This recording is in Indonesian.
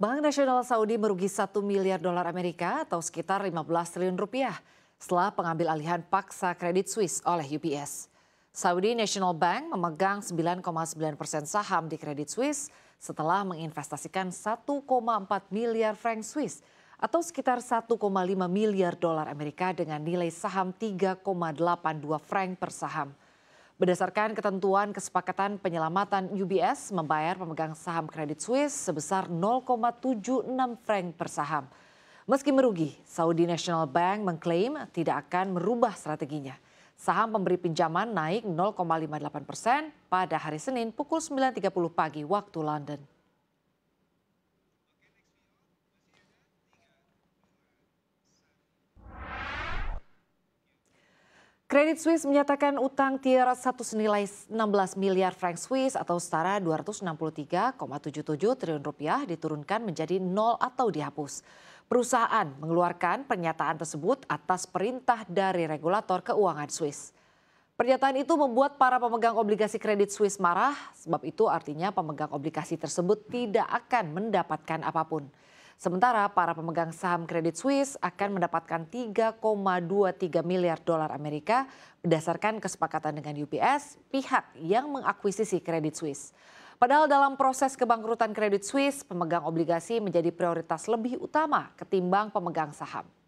Bank Nasional Saudi merugi 1 miliar dolar Amerika atau sekitar 15 triliun rupiah setelah pengambil alihan paksa kredit Swiss oleh UBS. Saudi National Bank memegang 9,9 persen saham di kredit Swiss setelah menginvestasikan 1,4 miliar franc Swiss atau sekitar 1,5 miliar dolar Amerika dengan nilai saham 3,82 franc per saham. Berdasarkan ketentuan kesepakatan penyelamatan UBS membayar pemegang saham kredit Swiss sebesar 0,76 franc per saham. Meski merugi, Saudi National Bank mengklaim tidak akan merubah strateginya. Saham pemberi pinjaman naik 0,58 persen pada hari Senin pukul 9.30 pagi waktu London. Credit Suisse menyatakan utang tier 1 senilai 16 miliar franc Swiss atau setara 263,77 triliun rupiah diturunkan menjadi nol atau dihapus. Perusahaan mengeluarkan pernyataan tersebut atas perintah dari regulator keuangan Swiss. Pernyataan itu membuat para pemegang obligasi kredit Swiss marah, sebab itu artinya pemegang obligasi tersebut tidak akan mendapatkan apapun. Sementara para pemegang saham Credit Suisse akan mendapatkan 3,23 miliar dolar Amerika berdasarkan kesepakatan dengan UBS, pihak yang mengakuisisi Credit Suisse. Padahal dalam proses kebangkrutan Credit Suisse, pemegang obligasi menjadi prioritas lebih utama ketimbang pemegang saham.